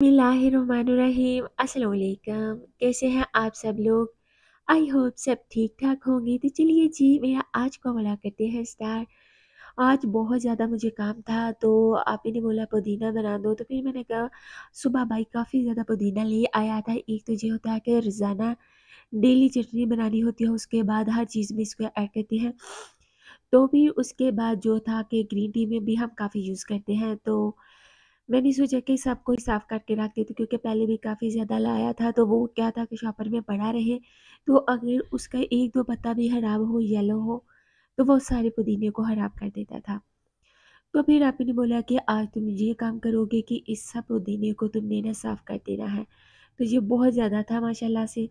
अस्सलाम वालेकुम कैसे हैं आप सब लोग आई होप सब ठीक ठाक होंगे तो चलिए जी मेरा आज का वाला करते हैं स्टार आज बहुत ज़्यादा मुझे काम था तो आप ही ने बोला पुदीना बना दो तो फिर मैंने कहा सुबह भाई काफ़ी ज़्यादा पुदीना ले आया था एक तो ये होता है कि रोज़ाना डेली चटनी बनानी होती है उसके बाद हर चीज़ में इसको ऐड करते हैं तो फिर उसके बाद जो था कि ग्रीन टी में भी हम काफ़ी यूज़ करते हैं तो मैंने सोचा कि सब साफ़ करके रख देती क्योंकि पहले भी काफ़ी ज़्यादा लाया था तो वो क्या था कि शॉपर में पड़ा रहे तो अगर उसका एक दो पत्ता भी हराब हो येलो हो तो वो सारे पुदीने को हराब कर देता था तो फिर आप ने बोला कि आज तुम ये काम करोगे कि इस सब पुदीने को तुमने ना साफ़ कर देना है तो ये बहुत ज़्यादा था माशाला से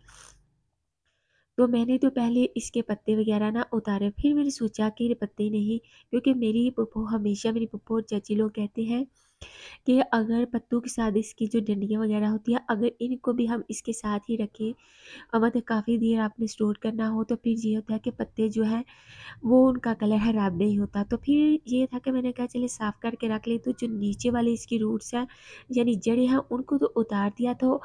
तो मैंने तो पहले इसके पत्ते वगैरह ना उतारे फिर मैंने सोचा कि ये पत्ते नहीं क्योंकि मेरी पप्पो हमेशा मेरी पप्पो और चाची लोग कहते हैं कि अगर पत्तों के साथ इसकी जो डंडियाँ वगैरह होती है अगर इनको भी हम इसके साथ ही रखें और मतलब काफ़ी देर आपने स्टोर करना हो तो फिर ये होता है कि पत्ते जो है वो उनका कलर खराब नहीं होता तो फिर ये था कि मैंने कहा चले साफ़ करके रख ले तो जो नीचे वाले इसकी रूट्स हैं यानी जड़ें हैं उनको तो उतार दिया था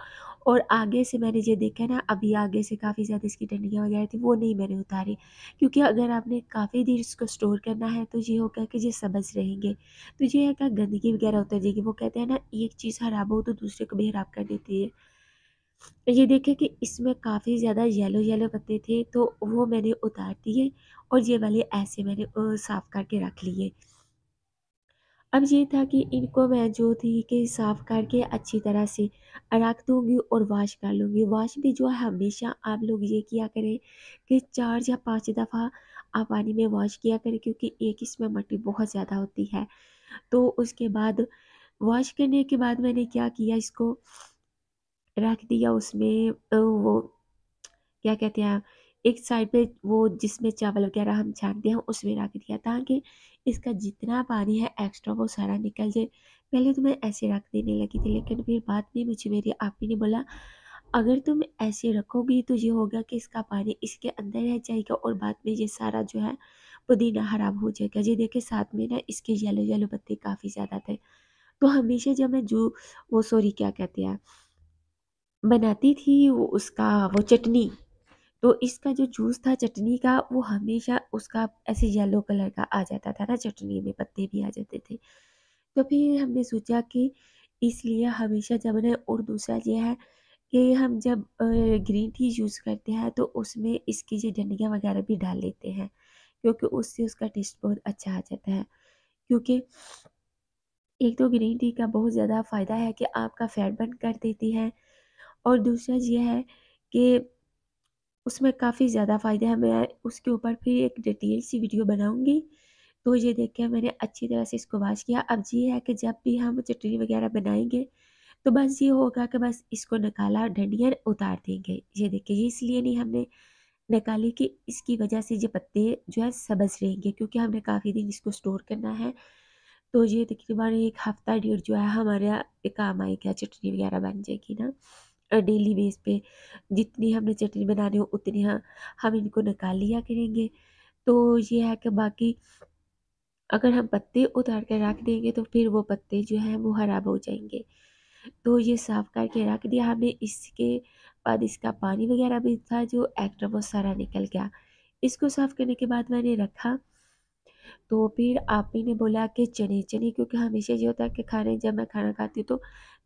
और आगे से मैंने ये देखा ना अभी आगे से काफ़ी ज़्यादा इसकी डंडियाँ वगैरह थी वो नहीं मैंने उतारी क्योंकि अगर आपने काफ़ी देर इसको स्टोर करना है तो ये होगा कि ये सबज रहेंगे तो ये है क्या गंदगी वगैरह होता है जी कि वो कहते हैं ना एक चीज़ खराब हो तो दूसरे को भी खराब कर देती है ये देखें कि इसमें काफ़ी ज़्यादा येलो येलो पत्ते थे तो वो मैंने उतार दिए और ये वाले ऐसे मैंने साफ़ करके रख लिए अब ये था कि इनको मैं जो थी कि साफ़ करके अच्छी तरह से रख दूँगी और वाश कर लूँगी वाश भी जो है हमेशा आप लोग ये किया करें कि चार या पांच दफ़ा आप पानी में वॉश किया करें क्योंकि एक इसमें मट्टी बहुत ज़्यादा होती है तो उसके बाद वॉश करने के बाद मैंने क्या किया इसको रख दिया उसमें वो क्या कहते हैं एक साइड पे वो जिसमें चावल वगैरह हम छानते हैं उसमें रख दिया ताकि इसका जितना पानी है एक्स्ट्रा वो सारा निकल जाए पहले तो मैं ऐसे रख देने लगी थी लेकिन फिर बाद में मुझे मेरी आपी ने बोला अगर तुम ऐसे रखोगी तो ये होगा कि इसका पानी इसके अंदर रह जाएगा और बाद में ये सारा जो है पुदीना ख़राब हो जाएगा जी देखिए साथ में ना इसके येलो येलो पत्ते काफ़ी ज़्यादा थे तो हमेशा जब मैं जो वो सॉरी क्या कहते हैं बनाती थी वो उसका वो चटनी तो इसका जो जूस था चटनी का वो हमेशा उसका ऐसे येलो कलर का आ जाता था ना चटनी में पत्ते भी आ जाते थे तो फिर हमने सोचा कि इसलिए हमेशा जब ना और दूसरा ये है कि हम जब ग्रीन टी यूज़ करते हैं तो उसमें इसकी जो डंडियाँ वगैरह भी डाल लेते हैं क्योंकि उससे उसका टेस्ट बहुत अच्छा आ जाता है क्योंकि एक तो ग्रीन टी का बहुत ज़्यादा फ़ायदा है कि आपका फैट बर्न कर देती है और दूसरा ये है कि उसमें काफ़ी ज़्यादा फ़ायदा है मैं उसके ऊपर फिर एक डिटेल सी वीडियो बनाऊँगी तो ये देख के मैंने अच्छी तरह से इसको वाश किया अब ये है कि जब भी हम चटनी वगैरह बनाएंगे तो बस ये होगा कि बस इसको निकाला और उतार देंगे ये देख के ये इसलिए नहीं हमने निकाली कि इसकी वजह से ये पत्ते जो है सबज रहेंगे क्योंकि हमने काफ़ी दिन इसको स्टोर करना है तो ये तकरीबन एक हफ़्ता डेढ़ जो है हमारे काम आएगा चटनी वगैरह बन जाएगी ना डेली बेस पे जितनी हमने चटनी बनानी हो उतनी हम हाँ, हम इनको निकाल लिया करेंगे तो ये है कि बाकी अगर हम पत्ते उतार कर रख देंगे तो फिर वो पत्ते जो हैं वो खराब हो जाएंगे तो ये साफ़ करके रख दिया हमें इसके बाद इसका पानी वगैरह भी था जो एक्स्ट्रा वो सारा निकल गया इसको साफ़ करने के बाद मैंने रखा तो फिर आप ही ने बोला कि चने चने क्योंकि हमेशा ये होता है कि खाने जब मैं खाना खाती हूँ तो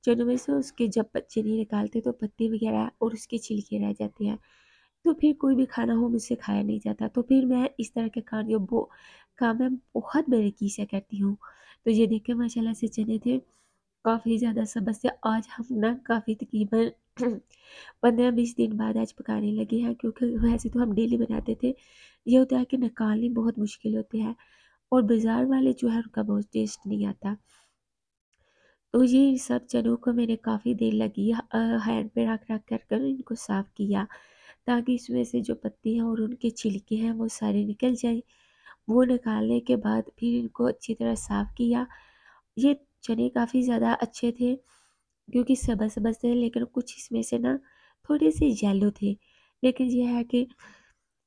चनों में से उसके जब चने निकालते तो पत्ते वगैरह और उसके छिलके रह जाते हैं तो फिर कोई भी खाना हो मुझसे खाया नहीं जाता तो फिर मैं इस तरह के खाने वो काम मैं बहुत बेरकी से करती हूँ तो ये देख के माशाला से चने थे काफ़ी ज़्यादा समस्या आज हम ना काफ़ी तकरीबन पंद्रह बीस दिन बाद आज पकाने लगे हैं क्योंकि वैसे तो हम डेली बनाते थे ये होता है कि निकालने बहुत मुश्किल होते हैं और बाज़ार वाले जो है उनका बहुत टेस्ट नहीं आता तो ये सब चनों को मैंने काफ़ी देर लगी हैंड पे रख रख कर कर इनको साफ़ किया ताकि इसमें से जो पत्ते हैं और उनके छिलके हैं वो सारे निकल जाए वो निकालने के बाद फिर इनको अच्छी तरह साफ़ किया ये चने काफ़ी ज़्यादा अच्छे थे क्योंकि सबस सबस थे लेकिन कुछ इसमें से ना थोड़े से येलो थे लेकिन यह है कि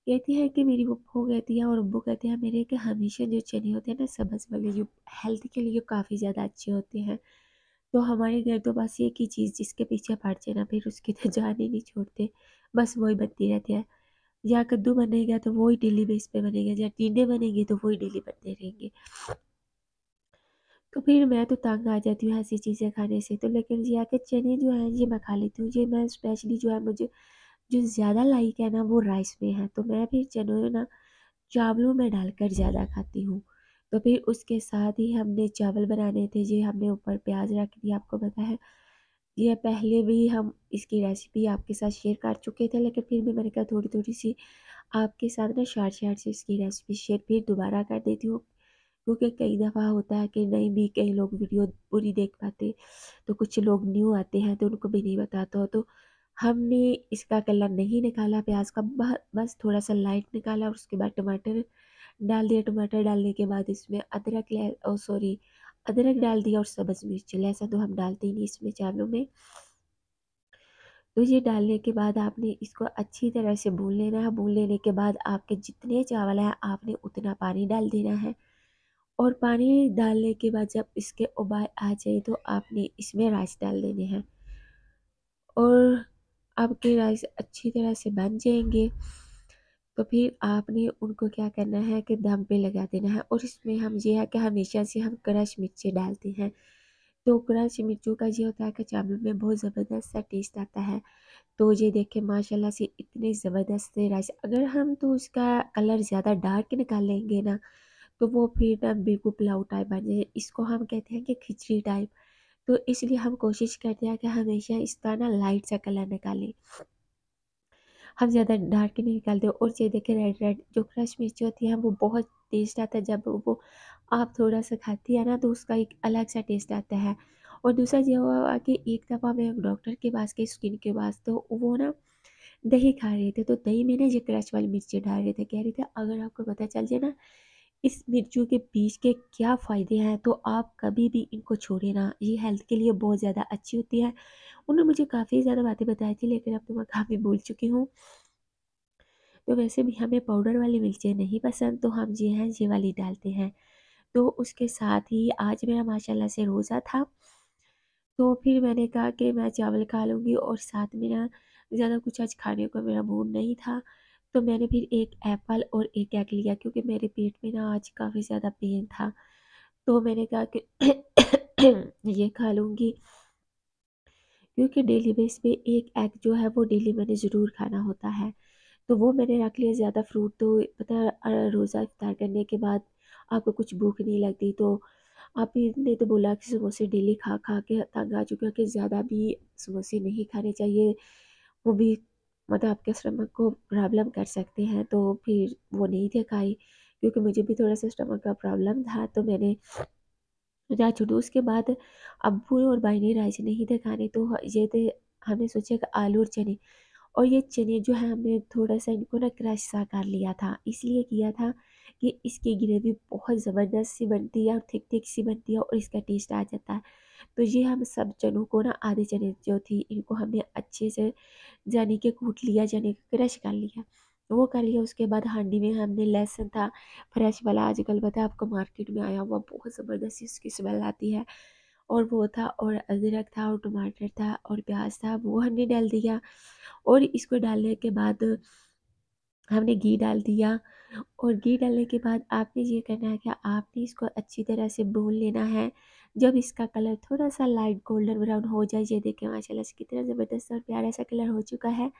कहती है कि मेरी पप्पू कहती है और अब्बू कहते हैं मेरे कि हमेशा जो चने होते हैं ना सबस वाले जो हेल्थ के लिए काफ़ी ज़्यादा अच्छे होते हैं तो हमारे घर तो बस एक ही चीज़ जिसके पीछे पड़ जाना फिर उसकी तो जान ही नहीं छोड़ते बस वही बनती रहती है या कद्दू बनेगा तो वही डेली बेस पे बनेगा या टीडे बनेंगे तो वही डेली बनते रहेंगे तो फिर मैं तो तंग आ जाती हूँ ऐसी चीज़ें खाने से तो लेकिन जी आके चने जो हैं ये मैं खा लेती हूँ ये मैं स्पेशली जो है मुझे जो ज़्यादा लाइक है ना वो राइस में है तो मैं फिर चने ना चावलों में डालकर ज़्यादा खाती हूँ तो फिर उसके साथ ही हमने चावल बनाने थे ये हमने ऊपर प्याज रख दिया आपको पता है ये पहले भी हम इसकी रेसिपी आपके साथ शेयर कर चुके थे लेकिन फिर भी मैंने कहा थोड़ी थोड़ी सी आपके साथ ना शार्ट शार्ट से इसकी रेसिपी शेयर फिर दोबारा कर देती हूँ क्योंकि कई दफ़ा होता है कि नहीं भी कई लोग वीडियो पूरी देख पाते तो कुछ लोग न्यू आते हैं तो उनको भी नहीं बताता तो हमने इसका कलर नहीं निकाला प्याज का बस थोड़ा सा लाइट निकाला और उसके बाद टमाटर डाल दिया टमाटर डालने के बाद इसमें अदरक ले सॉरी अदरक डाल दिया और सब्ज़ मिर्च लहसन तो हम डालते ही नहीं इसमें चावलों में तो ये डालने के बाद आपने इसको अच्छी तरह से भून लेना है भून लेने के बाद आपके जितने चावल हैं आपने उतना पानी डाल देना है और पानी डालने के बाद जब इसके उबाल आ जाए तो आपने इसमें राइस डाल देने हैं और आपके राइस अच्छी तरह से बन जाएंगे तो फिर आपने उनको क्या करना है कि दम पे लगा देना है और इसमें हम ये है कि हमेशा से हम क्रश मिर्ची डालते हैं तो क्रश मिर्चों का ये होता है कि चावल में बहुत ज़बरदस्त सा टेस्ट आता है तो ये देखें माशाल्लाह से इतने ज़बरदस्त राइस अगर हम तो उसका कलर ज़्यादा डार्क निकालेंगे ना तो वो फिर ना बेगू पुलाव टाइप बन जाए इसको हम कहते हैं कि खिचड़ी टाइप तो इसलिए हम कोशिश करते हैं कि हमेशा इसका ना लाइट सा कलर निकालें हम ज़्यादा डार्क नहीं निकालते और ये देखें रेड रेड जो क्रश मिर्ची होती है वो बहुत टेस्ट आता है जब वो आप थोड़ा सा खाती है ना तो उसका एक अलग सा टेस्ट आता है और दूसरा ये हुआ कि एक दफ़ा मैं डॉक्टर के पास गई स्किन के पास तो वो ना दही खा रहे थे तो दही में ना ये क्रश वाली मिर्ची डाल रहे थे कह रहे थे अगर आपको पता चल जाए ना इस मिर्चियों के बीज के क्या फ़ायदे हैं तो आप कभी भी इनको छोड़े ना ये हेल्थ के लिए बहुत ज़्यादा अच्छी होती है उन्होंने मुझे काफ़ी ज़्यादा बातें बताई थी लेकिन अब तो मैं काफ़ी बोल चुकी हूँ तो वैसे भी हमें पाउडर वाली मिर्चें नहीं पसंद तो हम ये हैं ये वाली डालते हैं तो उसके साथ ही आज मेरा माशाल्लाह से रोज़ा था तो फिर मैंने कहा कि मैं चावल खा लूँगी और साथ में ना ज़्यादा कुछ आज खाने को मेरा मूड नहीं था तो मैंने फिर एक एप्पल और एक एग लिया क्योंकि मेरे पेट में ना आज काफ़ी ज़्यादा पेन था तो मैंने कहा कि ये खा लूँगी क्योंकि डेली बेस पे एक एग जो है वो डेली मैंने ज़रूर खाना होता है तो वो मैंने रख लिया ज़्यादा फ्रूट तो पता रोज़ा इफ्तार करने के बाद आपको कुछ भूख नहीं लगती तो आप ने तो बोला कि समोसे डेली खा खा के तंग आ हैं कि ज़्यादा भी समोसे नहीं खाने चाहिए वो भी मतलब आपके स्टमक को प्रॉब्लम कर सकते हैं तो फिर वो नहीं थे खाई क्योंकि मुझे भी थोड़ा सा स्टमक का प्रॉब्लम था तो मैंने जा छुटू उसके बाद अबू और भाई ने राय नहीं थे खाने तो ये थे हमने सोचा कि आलू और चने और ये चने जो है हमने थोड़ा सा इनको ना क्रश सा कर लिया था इसलिए किया था कि इसकी ग्रेवी बहुत ज़बरदस्त सी बनती है और थिक थिक सी बनती है और इसका टेस्ट आ जाता है तो ये हम सब चनों को ना आधे चने जो थी इनको हमने अच्छे से जाने के कूट लिया जाने के क्रश कर लिया वो कर लिया उसके बाद हांडी में हमने लहसुन था फ्रेश वाला आजकल पता आपको मार्केट में आया हुआ बहुत ज़बरदस्ती उसकी स्मेल आती है और वो था और अदरक था और टमाटर था और प्याज था वो हमने डाल दिया और इसको डालने के बाद हमने घी डाल दिया और घी डालने के बाद आपने ये करना है कि आपने इसको अच्छी तरह से भून लेना है जब इसका कलर थोड़ा सा लाइट गोल्डन ब्राउन हो जाए ये देखें माशाला से कितना ज़बरदस्त और प्यारा सा कलर हो चुका है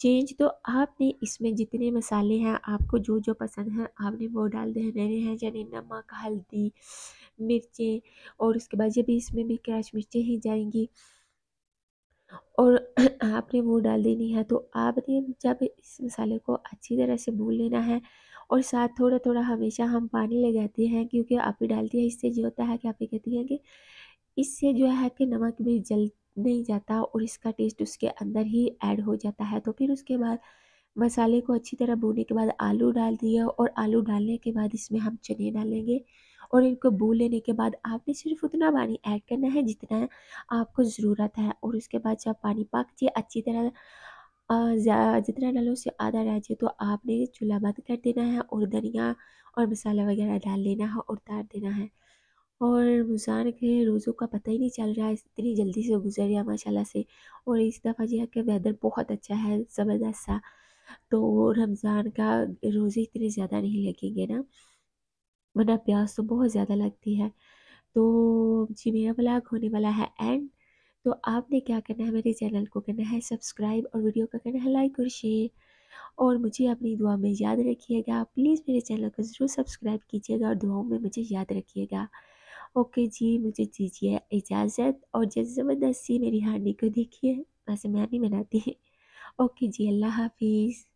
चेंज तो आपने इसमें जितने मसाले हैं आपको जो जो पसंद है आपने वो डाल देने हैं यानी नमक हल्दी मिर्चें और उसके बाद ये भी इसमें भी क्रश मिर्चें ही जाएंगी और आपने वो डाल देनी है तो आपने जब इस मसाले को अच्छी तरह से भून लेना है और साथ थोड़ा थोड़ा हमेशा हम पानी लगाते हैं क्योंकि आप ही डालती है इससे जो होता है कि आप ही कहती हैं कि इससे जो है कि नमक भी जल नहीं जाता और इसका टेस्ट उसके अंदर ही ऐड हो जाता है तो फिर उसके बाद मसाले को अच्छी तरह भूनने के बाद आलू डाल दिया और आलू डालने के बाद इसमें हम चने डालेंगे और इनको बू लेने के बाद आपने सिर्फ उतना पानी ऐड करना है जितना आपको ज़रूरत है और उसके बाद जब पानी पक जाए अच्छी तरह जितना डालो उससे आधा रह जाए तो आपने चूल्हा बंद कर देना है और धनिया और मसाला वगैरह डाल लेना है और उतार देना है और रमज़ान के रोज़ों का पता ही नहीं चल रहा है इतनी जल्दी से गुजर गया माशाल्लाह से और इस दफ़ा जो है कि वेदर बहुत अच्छा है ज़बरदस्त सा तो रमज़ान का रोज़े इतने ज़्यादा नहीं लगेंगे ना वरना प्यास तो बहुत ज़्यादा लगती है तो जी मेरा ब्लॉग होने वाला है एंड तो आपने क्या करना है मेरे चैनल को करना है सब्सक्राइब और वीडियो का करना है लाइक और शेयर और मुझे अपनी दुआ में याद रखिएगा प्लीज़ मेरे चैनल को ज़रूर सब्सक्राइब कीजिएगा और दुआओं में मुझे याद रखिएगा ओके जी मुझे दीजिए इजाज़त और जैसे ज़बरदस्ती मेरी हांडी को देखिए वैसे मैं नहीं बनाती ओके जी अल्लाह हाफिज़